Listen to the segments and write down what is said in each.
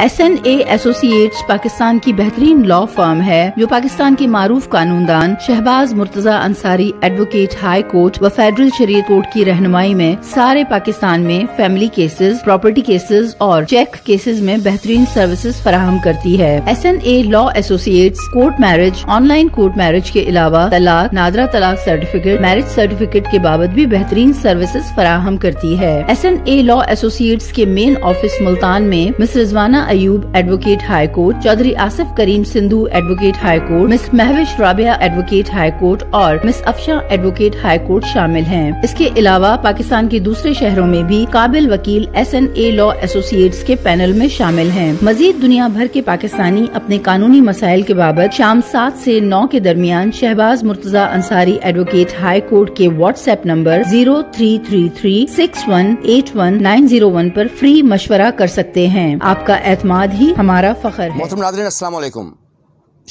S an associate Pakistan की बेहतरीन law firm है जो पाकिस्तान के मारूफ कानूनदान Shahbaz Murtaza Ansari advocate high court व फेडरल शरीय कोर्ट की रहनुमाई में सारे पाकिस्तान में फैमिली केसेस प्रॉपर्टी केसेस और चेक केसेस में बेहतरीन सर्विसेज फराहम करती है S N A law associate court marriage online court marriage के अलावा तलाक नादरा तलाक सर्टिफिकेट मैरिज सर्टिफिकेट के बाबत भी बेहतरीन सर्विसेज फराहम करती है S N A law associates के मेन ऑफिस मुल्तान में miss Rizwana Ayub advocate high court Chaudhry Asif Karim Sindhu advocate high court miss Mahwish Rabia advocate high court और miss Afsha advocate high court शामिल हैं इसके अलावा पाकिस्तान के दूसरे शहरों में भी काबिल वकील S N A law associate के पैनल में शामिल है मजीद दुनिया भर के पाकिस्तानी अपने कानूनी मसाइल के बाबत शाम सात ऐसी नौ के दरमियान Shahbaz Murtaza Ansari advocate high court के WhatsApp number zero three three three six one eight one nine zero one आरोप फ्री मशवरा कर सकते हैं आपका एतमाद ही हमारा फखर है मोहतरम असलम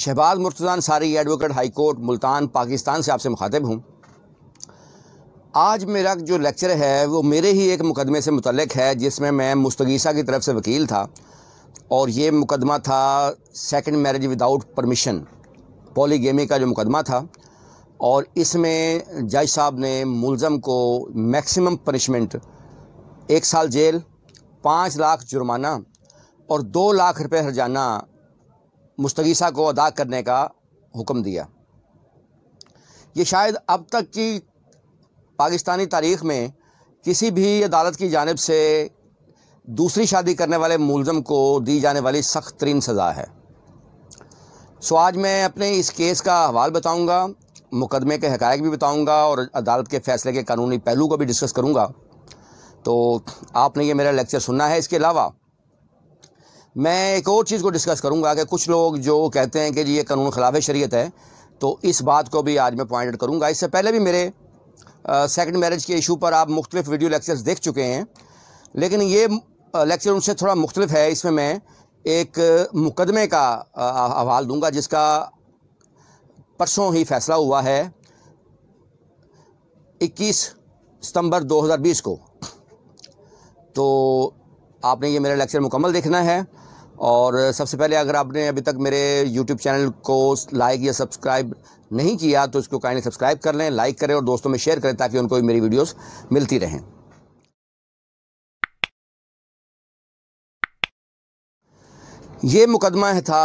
शहबाज मुर्तजान सारी advocate high court Multan Pakistan से आपसे मुखातिब हूँ आज मेरा जो लेक्चर है वो मेरे ही एक मुकदमे से मुतलक है जिसमें मैं मुस्तगीसा की तरफ से वकील था और ये मुकदमा था second marriage without permission polygamy का जो मुकदमा था और इसमें जज साहब ने मुलज़म को मैक्सिमम पनिशमेंट एक साल जेल पाँच लाख जुर्माना और दो लाख हर हरजाना मुस्तगीसा को अदा करने का हुक्म दिया ये शायद अब तक की पाकिस्तानी तारीख़ में किसी भी अदालत की जानब से दूसरी शादी करने वाले मुलजम को दी जाने वाली सख्त तरीन सज़ा है सो आज मैं अपने इस केस का हवाल बताऊंगा मुकदमे के हक़ भी बताऊंगा और अदालत के फ़ैसले के कानूनी पहलू को भी डिस्कस करूंगा तो आपने ये मेरा लेक्चर सुनना है इसके अलावा मैं एक और चीज़ को डिस्कस करूँगा कि कुछ लोग जो कहते हैं कि जी ये कानून खिलाफ शरीयत है तो इस बात को भी आज मैं पॉइंट आउट करूँगा इससे पहले भी मेरे सेकंड मैरिज के इशू पर आप मुख्तलिफ़ वीडियो लेक्चर्स देख चुके हैं लेकिन ये लेक्चर उनसे थोड़ा मुख्तलिफ है इसमें मैं एक मुकदमे का हवाल दूंगा जिसका परसों ही फैसला हुआ है 21 सितंबर 2020 को तो आपने ये मेरा लेक्चर मुकम्मल देखना है और सबसे पहले अगर आपने अभी तक मेरे YouTube चैनल को लाइक या सब्सक्राइब नहीं किया तो इसको काइंडली सब्सक्राइब कर लें लाइक करें और दोस्तों में शेयर करें ताकि उनको भी मेरी वीडियोस मिलती रहें ये मुकदमा है था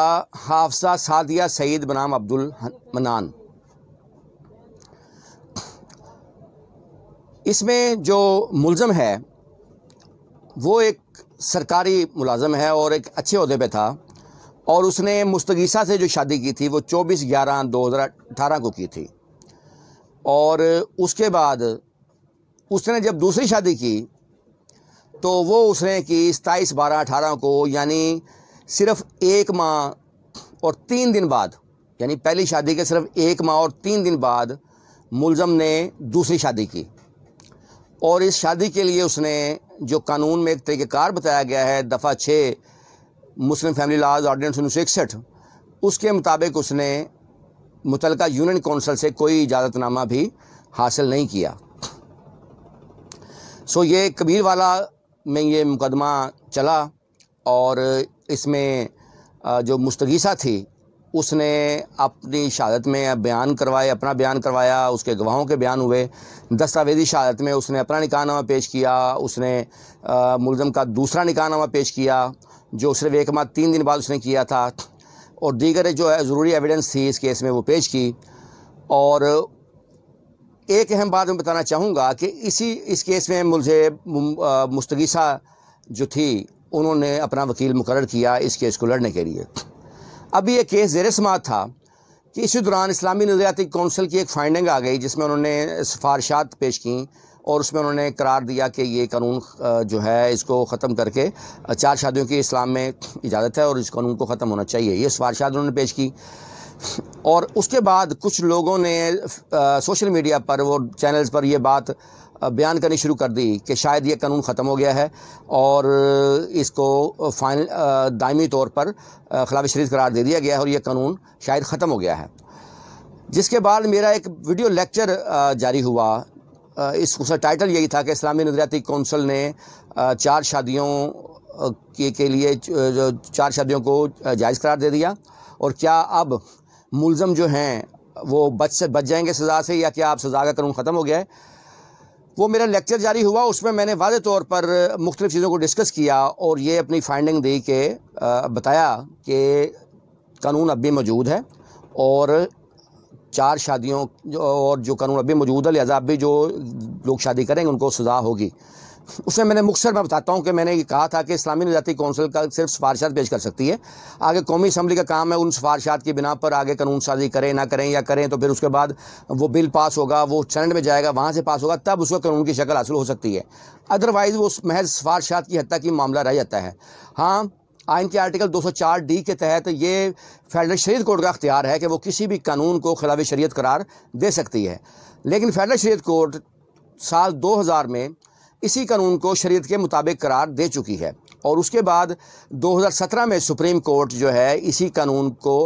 हाफसा सादिया सईद बनाम अब्दुल मनान इसमें जो मुलज़म है वो एक सरकारी मुलाजम है और एक अच्छे अहदे पे था और उसने मुस्तगीसा से जो शादी की थी वो 24 ग्यारह अठारह को की थी और उसके बाद उसने जब दूसरी शादी की तो वो उसने की सताईस बारह अठारह को यानी सिर्फ एक माह और तीन दिन बाद यानी पहली शादी के सिर्फ एक माह और तीन दिन बाद मुलज़म ने दूसरी शादी की और इस शादी के लिए उसने जो कानून में एक तरीक़ार बताया गया है दफ़ा छः मुस्लिम फैमिली लाज ऑर्डिनेंस उन्नीस सौ इकसठ उसके मुताबिक उसने मुतल यूनियन कौंसल से कोई इजाज़तनामा भी हासिल नहीं किया सो ये कबीर वाला में ये मुकदमा चला और इसमें जो मुस्तगीसा थी उसने अपनी शहादत में बयान करवाए अपना बयान करवाया उसके गवाहों के बयान हुए दस्तावेजी शहादत में उसने अपना निकाहनामा पेश किया उसने मुलजम का दूसरा निकाहनामा पेश किया जो सिर्फ एक माह तीन दिन बाद उसने किया था और दीगर जो है ज़रूरी एविडेंस थी इस केस में वो पेश की और एक अहम बात मैं बताना चाहूँगा कि इसी इस केस में मुझे मुस्तगीसा जो थी उन्होंने अपना वकील मुकर किया इस केस को लड़ने के लिए अभी यह केस जेर समात था कि इसी दौरान इस्लामी नजरियाती कौंसिल की एक फाइंडिंग आ गई जिसमें उन्होंने सिफारशात पेश की और उसमें उन्होंने करार दिया कि ये कानून जो है इसको ख़त्म करके चार शादियों की इस्लाम में इजाज़त है और इस कानून को ख़त्म होना चाहिए ये सिफारशात उन्होंने पेश की और उसके बाद कुछ लोगों ने आ, सोशल मीडिया पर वो चैनल्स पर ये बात बयान करनी शुरू कर दी कि शायद ये कानून ख़त्म हो गया है और इसको फाइनल दायमी तौर पर खिलाफ शरीर करार दे दिया गया है और ये कानून शायद ख़त्म हो गया है जिसके बाद मेरा एक वीडियो लेक्चर जारी हुआ इस उसका टाइटल यही था कि इस्लामी नजरियाती कौंसिल ने चार शादियों के, के लिए चार शादियों को जायज़ करार दे दिया और क्या अब मुलज़म जो हैं वो बच से बच जाएंगे सज़ा से या क्या आप सज़ा का कानून ख़त्म हो गया है वो मेरा लेक्चर जारी हुआ उसमें मैंने वादे तौर पर मुख्तलिफ़ चीज़ों को डिस्कस किया और ये अपनी फाइंडिंग दी के बताया कि कानून अब भी मौजूद है और चार शादियों और जो कानून अभी मौजूद है लिहाजा अभी जो लोग शादी करेंगे उनको सज़ा होगी उसमें मैंने मुख्तर मैं बताता हूँ कि मैंने ये कहा था कि इस्लामी निजाती कौंसिल का सिर्फ सिफारशात पेश कर सकती है आगे कौमी असम्बली का काम है उन सिफारशात की बिना पर आगे कानून साजी करें ना करें या करें तो फिर उसके बाद वो बिल पास होगा वो चरण में जाएगा वहाँ से पास होगा तब उसको कानून की शक्ल हासिल हो सकती है अदरवाइज़ वो महज सिफारशात की हद तक ही मामला रह जाता है हाँ आइन के आर्टिकल 204 डी के तहत ये फेडरल शरीत कोर्ट का अख्तियार है कि वो किसी भी कानून को खिलाफ शरीत करार दे सकती है लेकिन फेडरल शरीत कोर्ट साल 2000 में इसी कानून को शरीयत के मुताबिक करार दे चुकी है और उसके बाद 2017 में सुप्रीम कोर्ट जो है इसी कानून को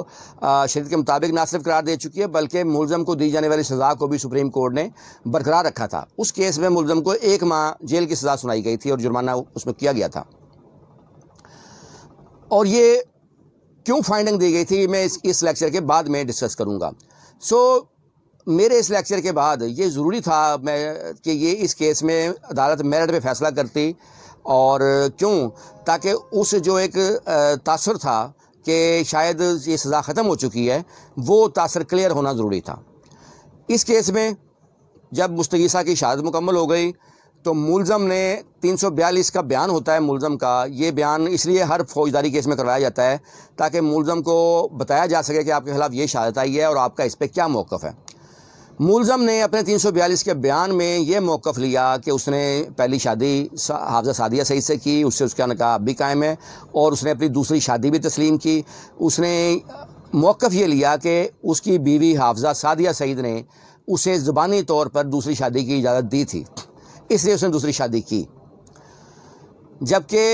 शरीयत के मुताबिक ना सिर्फ करार दे चुकी है बल्कि मुलम को दी जाने वाली सज़ा को भी सुप्रीम कोर्ट ने बरकरार रखा था उस केस में मुलम को एक माह जेल की सज़ा सुनाई गई थी और जुर्माना उसमें किया गया था और ये क्यों फाइंडिंग दी गई थी मैं इस इस लेक्चर के बाद में डिस्कस करूँगा सो so, मेरे इस लेक्चर के बाद ये ज़रूरी था मैं कि ये इस केस में अदालत मेरिट पे फैसला करती और क्यों ताकि उस जो एक तासर था कि शायद ये सज़ा ख़त्म हो चुकी है वो तासर क्लियर होना ज़रूरी था इस केस में जब मुस्तगीसा की शहादत मुकम्मल हो गई तो मुलज़म ने तीन सौ बयालीस का बयान होता है मुलज़म का ये बयान इसलिए हर फौजदारी केस में करवाया जाता है ताकि मुलज़म को बताया जा सके कि आपके खिलाफ ये शहादत आई है और आपका इस पर क्या मौक़ है मुलजम ने अपने तीन सौ बयालीस के बयान में यह मौक़ लिया कि उसने पहली शादी हाफजा सादिया सईद से की उससे उसका नका अब भी कायम है और उसने अपनी दूसरी शादी भी तस्लीम की उसने मौक़ ये लिया कि उसकी बीवी हाफजा सादिया सईद ने उसे ज़बानी तौर पर दूसरी शादी की इजाज़त दी थी इसलिए उसने दूसरी शादी की जबकि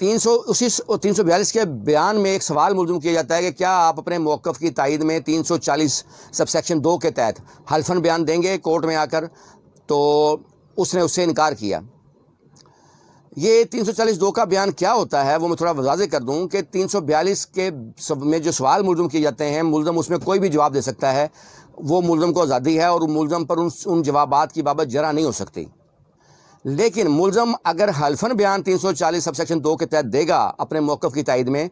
तीन सौ उसी तीन सौ बयालीस के बयान में एक सवाल मुलजम किया जाता है कि क्या आप अपने मौक़ की तइद में तीन सौ चालीस सबसेक्शन दो के तहत हल्फन बयान देंगे कोर्ट में आकर तो उसने उससे इनकार किया ये तीन सौ चालीस दो का बयान क्या होता है वो मैं थोड़ा वजाज़ कर दूँ कि तीन सौ बयालीस के सब में जो सवाल मुलजम किए जाते हैं मुलजम उसमें कोई भी जवाब दे सकता है वो मुलजम को आज़ादी है और मुलजम पर उन उन जवाब की बाबत जरा नहीं हो सकती लेकिन मुलजम अगर हल्फन बयान 340 चालीस सबसेक्शन दो के तहत देगा अपने मौक़ की तइद में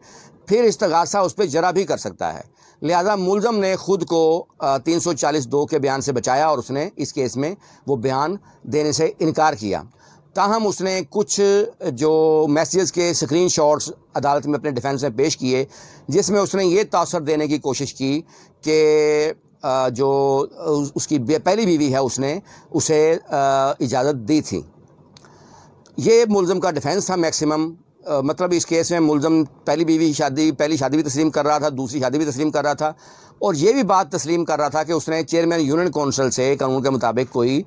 फिर इस्तगासा उस पर जरा भी कर सकता है लिहाजा मुलजम ने खुद को तीन सौ चालीस दो के बयान से बचाया और उसने इस केस में वो बयान देने से इनकार किया ताहम उसने कुछ जो मैसेज के स्क्रीन शॉट्स अदालत में अपने डिफेंस में पेश किए जिसमें उसने ये तासर देने की कोशिश की कि जो उसकी पहली बीवी है उसने उसे इजाज़त दी थी ये मुलम का डिफेंस था मैक्सिमम मतलब इस केस में मुलम पहली बीवी शादी पहली शादी भी तस्लीम कर रहा था दूसरी शादी भी तस्लीम कर रहा था और ये भी बात तस्लीम कर रहा था कि उसने चेयरमैन यूनियन कौंसिल से कानून के मुताबिक कोई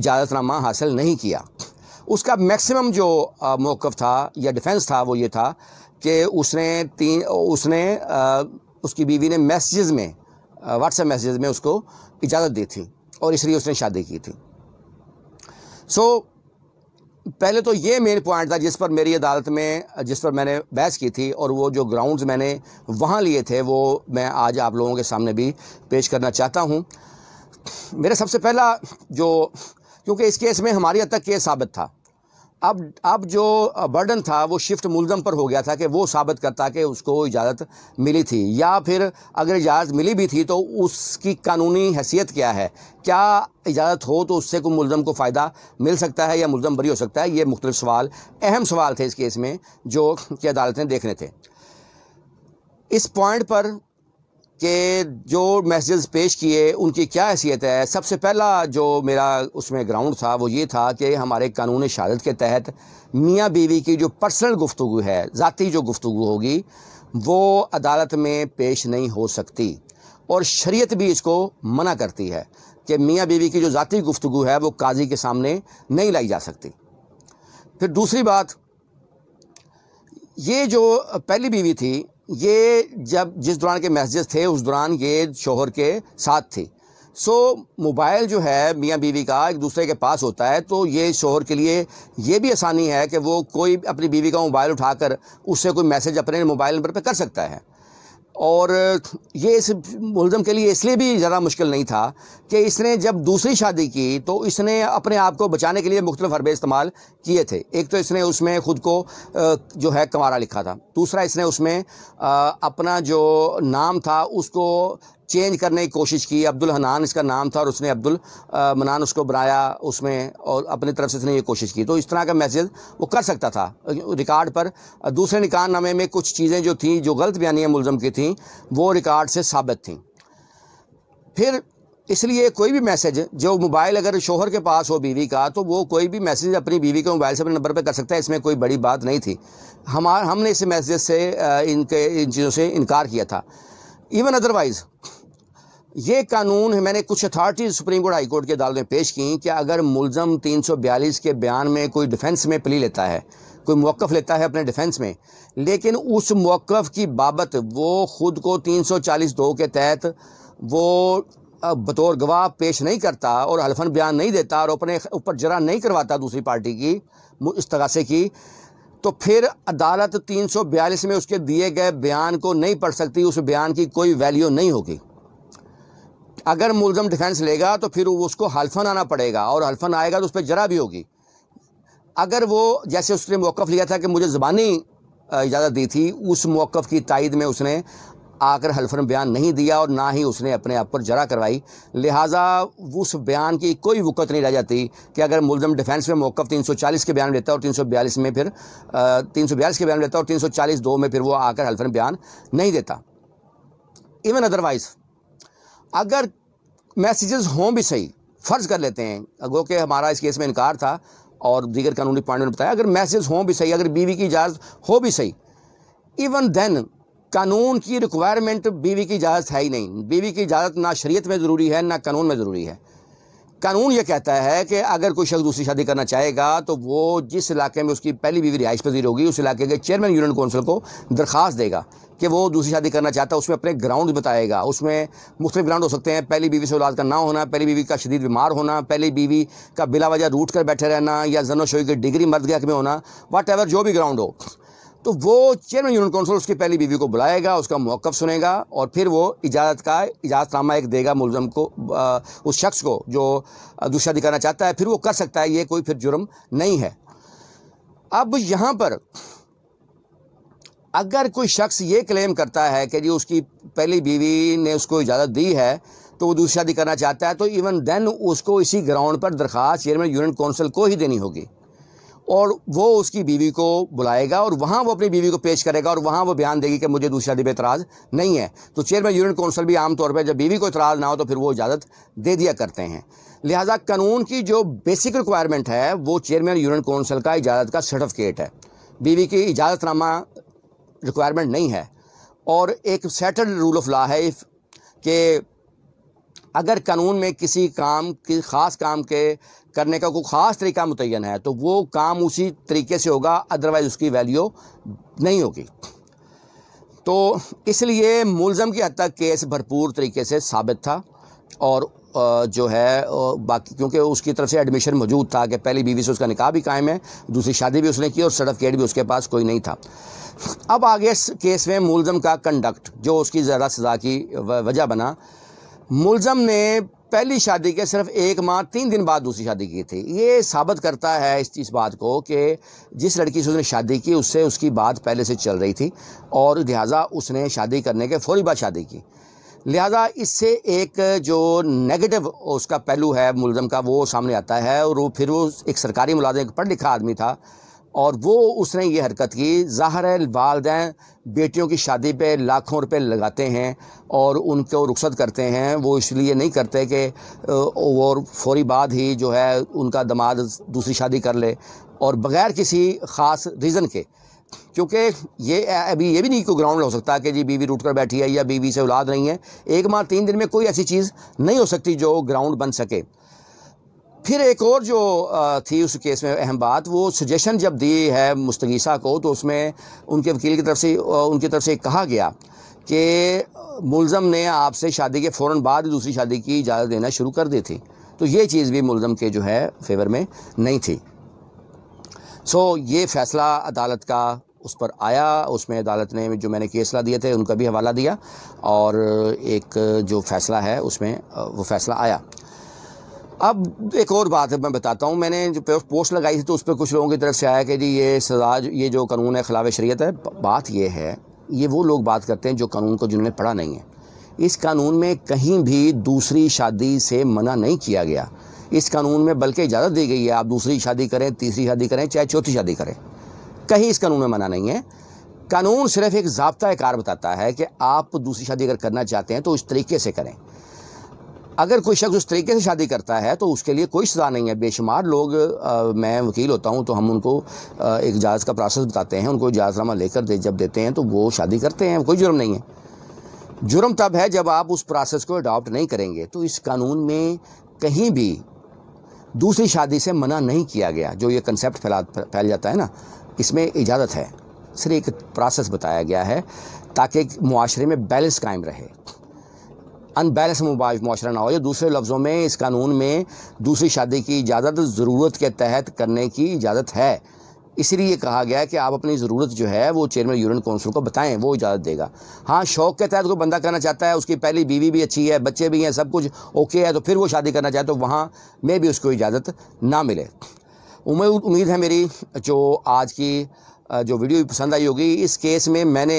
इजाज़तनामा हासिल नहीं किया उसका मैक्सिमम जो मौक़ था या डिफेंस था वो ये था कि उसने तीन उसने आ, उसकी बीवी ने मैसेज में व्हाट्सएप मैसेज में उसको इजाज़त दी थी और इसलिए उसने शादी की थी सो so, पहले तो ये मेन पॉइंट था जिस पर मेरी अदालत में जिस पर मैंने बहस की थी और वो जो ग्राउंड्स मैंने वहाँ लिए थे वो मैं आज आप लोगों के सामने भी पेश करना चाहता हूँ मेरा सबसे पहला जो क्योंकि इस केस में हमारी हद तक केस साबित था अब अब जो बर्डन था वो शिफ्ट मुलजम पर हो गया था कि वो साबित करता कि उसको इजाज़त मिली थी या फिर अगर इजाज़त मिली भी थी तो उसकी कानूनी हैसियत क्या है क्या इजाज़त हो तो उससे कोई मुलम को फ़ायदा मिल सकता है या मुलम बरी हो सकता है ये मुख्तलिफ सवाल अहम सवाल थे इस केस में जो कि अदालतें ने देखने थे इस पॉइंट पर कि जो मैसेजेस पेश किए उनकी क्या हैसियत है सबसे पहला जो मेरा उसमें ग्राउंड था वो ये था कि हमारे कानून शहादत के तहत मियाँ बीवी की जो पर्सनल गुफ्तु है ज़ाती जो गुफ्तु होगी वो अदालत में पेश नहीं हो सकती और शरीयत भी इसको मना करती है कि मियाँ बीवी की जो ज़ाती गुफ्तु है वो काजी के सामने नहीं लाई जा सकती फिर दूसरी बात ये जो पहली बीवी थी ये जब जिस दौरान के मैसेजेस थे उस दौरान ये शोहर के साथ थी सो मोबाइल जो है मियाँ बीवी का एक दूसरे के पास होता है तो ये शोहर के लिए ये भी आसानी है कि वो कोई अपनी बीवी का मोबाइल उठाकर उससे कोई मैसेज अपने मोबाइल नंबर पर कर सकता है और ये इस मुलम के लिए इसलिए भी ज़्यादा मुश्किल नहीं था कि इसने जब दूसरी शादी की तो इसने अपने आप को बचाने के लिए मुख्तफ हरबे इस्तेमाल किए थे एक तो इसने उसमें ख़ुद को जो है कमारा लिखा था दूसरा इसने उसमें अपना जो नाम था उसको चेंज करने की कोशिश की अब्दुल हनान इसका नाम था और उसने अब्दुल मनान उसको बनाया उसमें और अपनी तरफ से उसने ये कोशिश की तो इस तरह का मैसेज वो कर सकता था रिकॉर्ड पर दूसरे निकाहनामे में कुछ चीज़ें जो थी जो गलत बयानियाँ मुलम की थी वो रिकॉर्ड से साबित थी फिर इसलिए कोई भी मैसेज जो मोबाइल अगर शोहर के पास हो बीवी का तो वो कोई भी मैसेज अपनी बीवी के मोबाइल से अपने नंबर पर कर सकता है इसमें कोई बड़ी बात नहीं थी हमार हमने इस मैसेज से इनके इन चीज़ों से इनकार किया था इवन अदरवाइज़ ये कानून मैंने कुछ authorities supreme court high court के अदालत में पेश की कि अगर मुलजम 342 के बयान में कोई डिफेंस में प्ली लेता है कोई मौक़ लेता है अपने डिफेंस में लेकिन उस मौक़ की बाबत वो ख़ुद को तीन सौ चालीस दो के तहत वो बतौर गवाह पेश नहीं करता और हल्फन बयान नहीं देता और अपने ऊपर जरा नहीं करवाता दूसरी पार्टी की इस तरह से की तो फिर अदालत बयालीस में उसके दिए गए बयान को नहीं पढ़ सकती उस बयान की कोई वैल्यू नहीं होगी अगर मुलजम डिफेंस लेगा तो फिर उसको हल्फन आना पड़ेगा और हल्फन आएगा तो उस पर जरा भी होगी अगर वो जैसे उसने मौक़ लिया था कि मुझे ज़बानी इजाज़त दी थी उस मौक़ की तइद में उसने आकर हल्फन बयान नहीं दिया और ना ही उसने अपने आप पर जरा करवाई लिहाजा उस बयान की कोई वक़त नहीं रह जाती कि अगर मुलजम डिफेंस में मौक़ 340 के बयान लेता और 342 में फिर तीन सौ बयालीस के बयान लेता और तीन सौ चालीस दो में फिर वो आकर हल्फन बयान नहीं देता इवन अदरवाइज़ अगर मैसेजेस हों भी सही फ़र्ज़ कर लेते हैं अगो के हमारा इस केस में इनकार था और दीगर कानूनी पॉइंट ने बताया अगर मैसेज हों भी सही अगर बीवी की इजाज़त हो भी सही इवन देन कानून की रिक्वायरमेंट बीवी की इजाज़त है ही नहीं बीवी की इजाज़त ना शरीयत में ज़रूरी है ना कानून में ज़रूरी है कानून ये कहता है कि अगर कोई शख्स दूसरी शादी करना चाहेगा तो वो जिस इलाके में उसकी पहली बीवी रिहाइश पजीर होगी उस इलाके के चेयरमैन यूनियन कौंसिल को दरख्वास्त देगा कि वो दूसरी शादी करना चाहता है उसमें अपने ग्राउंड बताएगा उसमें मुख्तु ग्राउंड हो सकते हैं पहली बीवी से औलाद का ना होना पहली बीवी का शदीद बीमार होना पहली बीवी का बिला वजह रूट कर बैठे रहना या जनोशोई की डिग्री मर्द गया में होना वाट एवर जो भी ग्राउंड हो तो वो चेयरमैन यूनियन काउंसिल उसकी पहली बीवी को बुलाएगा उसका मौक़ सुनेगा और फिर वो इजाज़त का इजाज़तनामा एक देगा मुलम को आ, उस शख्स को जो दूसरी शादी करना चाहता है फिर वो कर सकता है ये कोई फिर जुर्म नहीं है अब यहाँ पर अगर कोई शख्स ये क्लेम करता है कि जी उसकी पहली बीवी ने उसको इजाज़त दी है तो वो दूसरी शादी करना चाहता है तो इवन देन उसको इसी ग्राउंड पर दरख्वास्त चेयरमैन यूनियन काउंसिल को ही देनी होगी और वो उसकी बीवी को बुलाएगा और वहाँ वो अपनी बीवी को पेश करेगा और वहाँ वो बयान देगी कि मुझे दूसरी शादी पर इतराज़ नहीं है तो चेयरमैन यूनियन काउंसिल भी आमतौर पर जब बीवी को इतराज़ ना हो तो फिर वो इजाज़त दे दिया करते हैं लिहाजा कानून की जो बेसिक रिक्वायरमेंट है वो चेयरमैन यूनियन काउंसिल का इजाज़त का सर्टिफिकेट है बीवी की इजाज़तनामा रिक्वायरमेंट नहीं है और एक सेटल्ड रूल ऑफ लॉ है कि अगर कानून में किसी काम की ख़ास काम के करने का कोई ख़ास तरीका मुतन है तो वो काम उसी तरीके से होगा अदरवाइज़ उसकी वैल्यू नहीं होगी तो इसलिए मुलज़म की हद तक केस भरपूर तरीके से साबित था और जो है बाकी क्योंकि उसकी तरफ से एडमिशन मौजूद था कि पहली बीवी से उसका निकाह भी कायम है दूसरी शादी भी उसने की और सर्टिफिकेट भी उसके पास कोई नहीं था अब आगे इस केस में मुलम का कंडक्ट जो उसकी ज़्यादा सज़ा की वजह बना मुलम ने पहली शादी के सिर्फ एक माह तीन दिन बाद दूसरी शादी की थी ये साबित करता है इस इस बात को कि जिस लड़की से उसने शादी की उससे उसकी बात पहले से चल रही थी और लिहाजा उसने शादी करने के फौरी बाद शादी की लिहाजा इससे एक जो नेगेटिव उसका पहलू है मुलम का वो सामने आता है और वो फिर वो एक सरकारी मुलाजम पढ़ लिखा आदमी था और वो उसने ये हरकत की ज़ाहर वालदे बेटियों की शादी पे लाखों रुपए लगाते हैं और उनको रुखसत करते हैं वो इसलिए नहीं करते कि वो फौरी बाद ही जो है उनका दमाद दूसरी शादी कर ले और बग़ैर किसी ख़ास रीज़न के क्योंकि ये अभी ये भी नहीं कोई ग्राउंड हो सकता कि जी बीवी रूट कर बैठी है या बीवी से औलाद नहीं है एक माह तीन दिन में कोई ऐसी चीज़ नहीं हो सकती जो ग्राउंड बन सके फिर एक और जो थी उस केस में अहम बात वो सजेशन जब दी है मुस्तगीसा को तो उसमें उनके वकील की तरफ से उनकी तरफ से कहा गया कि मुलज़म ने आपसे शादी के फ़ौर बाद दूसरी शादी की इजाज़त देना शुरू कर दी थी तो ये चीज़ भी मुलज़म के जो है फेवर में नहीं थी सो so, ये फ़ैसला अदालत का उस पर आया उसमें अदालत ने जो मैंने केसला दिए थे उनका भी हवाला दिया और एक जो फ़ैसला है उसमें वो फ़ैसला आया अब एक और बात है मैं बताता हूँ मैंने जो पोस्ट लगाई थी तो उस पर कुछ लोगों की तरफ से आया कि जी ये सजा ये जो कानून है खिलाफ शरीत है बात ये है ये वो लोग बात करते हैं जो कानून को जिन्होंने पढ़ा नहीं है इस कानून में कहीं भी दूसरी शादी से मना नहीं किया गया इस कानून में बल्कि इजाज़त दी गई है आप दूसरी शादी करें तीसरी शादी करें चाहे चौथी शादी करें कहीं इस कानून में मना नहीं है कानून सिर्फ एक जबता कार बताता है कि आप दूसरी शादी अगर करना चाहते हैं तो उस तरीके से करें अगर कोई शख्स उस तरीके से शादी करता है तो उसके लिए कोई सज़ा नहीं है बेशुमार लोग आ, मैं वकील होता हूँ तो हम उनको एक इजाज का प्रोसेस बताते हैं उनको इजाज़नामा लेकर दे जब देते हैं तो वो शादी करते हैं कोई जुर्म नहीं है जुर्म तब है जब आप उस प्रोसेस को अडॉप्ट नहीं करेंगे तो इस कानून में कहीं भी दूसरी शादी से मना नहीं किया गया जो ये कंसेप्ट फैला फैल जाता है ना इसमें इजाज़त है सिर्फ एक प्रोसेस बताया गया है ताकि माशरे में बैलेंस कायम रहे अनबैलेंस माशरा ना हो जाए दूसरे लफ्ज़ों में इस कानून में दूसरी शादी की इजाज़त ज़रूरत के तहत करने की इजाज़त है इसलिए कहा गया है कि आप अपनी ज़रूरत जो है वो चेयरमैन यूनियन काउंसिल को बताएं वो इजाज़त देगा हाँ शौक़ के तहत कोई बंदा करना चाहता है उसकी पहली बीवी भी अच्छी है बच्चे भी हैं सब कुछ ओके है तो फिर वो शादी करना चाहे तो वहाँ में भी उसको इजाज़त ना मिले उम्मीद उम्मीद है मेरी जो आज की जो वीडियो पसंद आई होगी इस केस में मैंने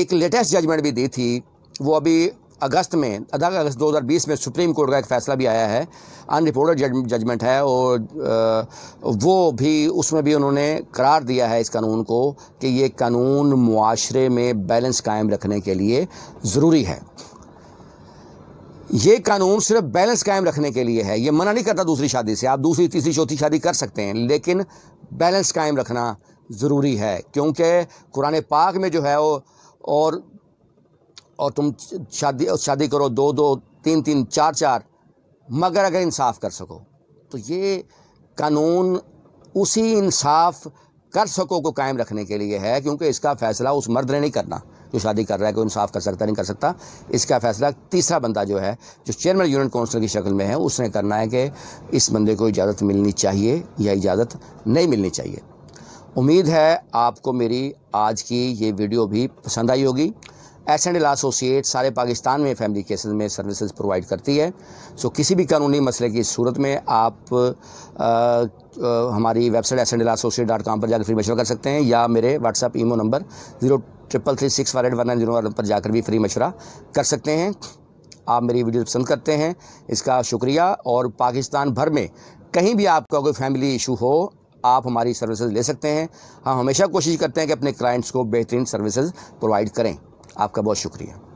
एक लेटेस्ट जजमेंट भी दी थी वो अभी अगस्त में अदा अगस्त 2020 में सुप्रीम कोर्ट का एक फ़ैसला भी आया है अनरिपोर्टेड जजमेंट है और वो भी उसमें भी उन्होंने करार दिया है इस कानून को कि ये कानून मुआरे में बैलेंस कायम रखने के लिए ज़रूरी है ये कानून सिर्फ बैलेंस कायम रखने के लिए है ये मना नहीं करता दूसरी शादी से आप दूसरी तीसरी चौथी शादी कर सकते हैं लेकिन बैलेंस कायम रखना ज़रूरी है क्योंकि कुरान पाक में जो है वो और और तुम शादी शादी करो दो दो तीन तीन चार चार मगर अगर इंसाफ कर सको तो ये कानून उसी इंसाफ कर सको को कायम रखने के लिए है क्योंकि इसका फ़ैसला उस मर्द ने नहीं करना जो शादी कर रहा है कोई इंसाफ कर सकता नहीं कर सकता इसका फैसला तीसरा बंदा जो है जो चेयरमैन यूनियन काउंसिल की शक्ल में है उसने करना है कि इस बंदे को इजाज़त मिलनी चाहिए या इजाज़त नहीं मिलनी चाहिए उम्मीद है आपको मेरी आज की ये वीडियो भी पसंद आई होगी एस एंड एल एसोसिएट सारे पाकिस्तान में फैमिली केसेस में सर्विसेज प्रोवाइड करती है सो किसी भी कानूनी मसले की सूरत में आप आ, आ, हमारी website S and L associate dot com पर जाकर फिर मशवरा कर सकते हैं या मेरे WhatsApp imo number zero triple three six five eight one nine zero one पर जाकर भी फ्री मशवरा कर सकते हैं आप मेरी वीडियो पसंद करते हैं इसका शुक्रिया और पाकिस्तान भर में कहीं भी आपका कोई फैमिली इशू हो आप हमारी सर्विसेज ले सकते हैं हम हमेशा कोशिश करते हैं कि अपने क्लाइंट्स को बेहतरीन सर्विसेज प्रोवाइड करें आपका बहुत शुक्रिया